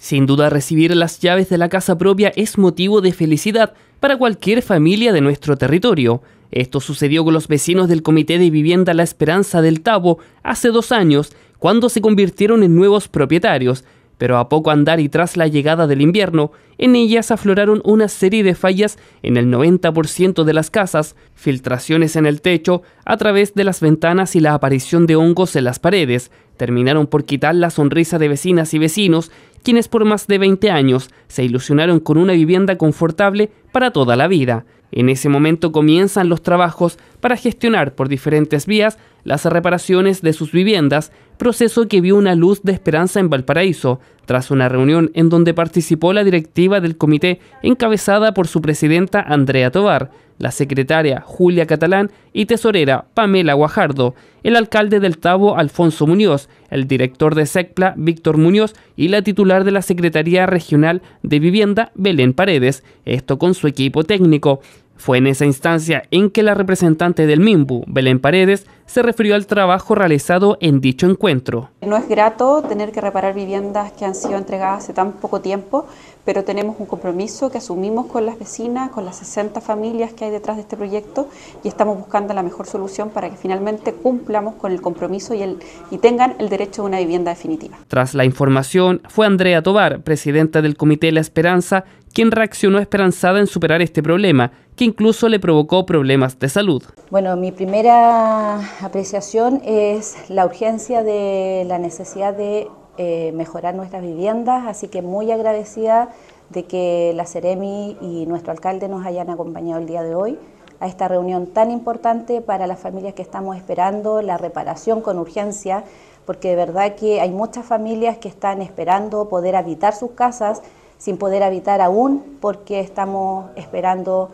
Sin duda recibir las llaves de la casa propia es motivo de felicidad para cualquier familia de nuestro territorio. Esto sucedió con los vecinos del Comité de Vivienda La Esperanza del Tabo hace dos años, cuando se convirtieron en nuevos propietarios pero a poco andar y tras la llegada del invierno, en ellas afloraron una serie de fallas en el 90% de las casas, filtraciones en el techo, a través de las ventanas y la aparición de hongos en las paredes, terminaron por quitar la sonrisa de vecinas y vecinos, quienes por más de 20 años se ilusionaron con una vivienda confortable para toda la vida. En ese momento comienzan los trabajos para gestionar por diferentes vías las reparaciones de sus viviendas proceso que vio una luz de esperanza en Valparaíso, tras una reunión en donde participó la directiva del comité encabezada por su presidenta Andrea Tovar, la secretaria Julia Catalán y tesorera Pamela Guajardo, el alcalde del Tabo Alfonso Muñoz, el director de SECPLA Víctor Muñoz y la titular de la Secretaría Regional de Vivienda Belén Paredes, esto con su equipo técnico. Fue en esa instancia en que la representante del MIMBU, Belén Paredes, se refirió al trabajo realizado en dicho encuentro. No es grato tener que reparar viviendas que han sido entregadas hace tan poco tiempo, pero tenemos un compromiso que asumimos con las vecinas, con las 60 familias que hay detrás de este proyecto y estamos buscando la mejor solución para que finalmente cumplamos con el compromiso y, el, y tengan el derecho a una vivienda definitiva. Tras la información, fue Andrea Tobar, presidenta del Comité de La Esperanza, quien reaccionó esperanzada en superar este problema, que incluso le provocó problemas de salud. Bueno, mi primera apreciación es la urgencia de la necesidad de eh, mejorar nuestras viviendas, así que muy agradecida de que la Ceremi y nuestro alcalde nos hayan acompañado el día de hoy a esta reunión tan importante para las familias que estamos esperando, la reparación con urgencia, porque de verdad que hay muchas familias que están esperando poder habitar sus casas sin poder habitar aún porque estamos esperando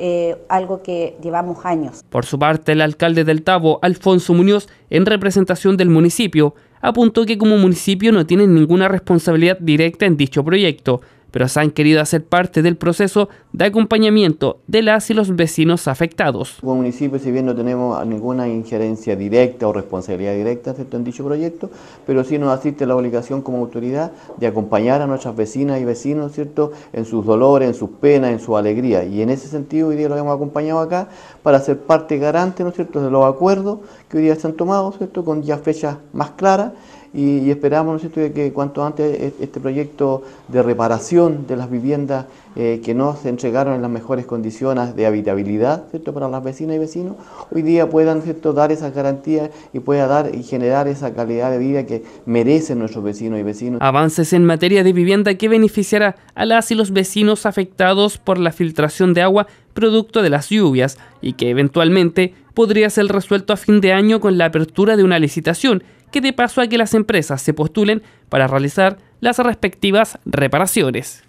eh, algo que llevamos años. Por su parte, el alcalde del Tabo, Alfonso Muñoz, en representación del municipio, apuntó que como municipio no tienen ninguna responsabilidad directa en dicho proyecto, pero se han querido hacer parte del proceso de acompañamiento de las y los vecinos afectados. Como municipio, si bien no tenemos ninguna injerencia directa o responsabilidad directa en dicho proyecto, pero sí nos asiste la obligación como autoridad de acompañar a nuestras vecinas y vecinos ¿cierto? en sus dolores, en sus penas, en su alegría. Y en ese sentido, hoy día lo hemos acompañado acá para ser parte garante ¿no es cierto? de los acuerdos que hoy día se han tomado, ¿cierto? con ya fechas más claras y, esperamos ¿no que cuanto antes e-, este proyecto de reparación de las viviendas eh, que no se entregaron en las mejores condiciones de habitabilidad ¿cierto? para las vecinas y vecinos, hoy día puedan dar esas garantías y pueda dar y generar esa calidad de vida que merecen nuestros vecinos y vecinos. Avances en materia de vivienda que beneficiará a las y los vecinos afectados por la filtración de agua producto de las lluvias y que eventualmente podría ser resuelto a fin de año con la apertura de una licitación que de paso a que las empresas se postulen para realizar las respectivas reparaciones.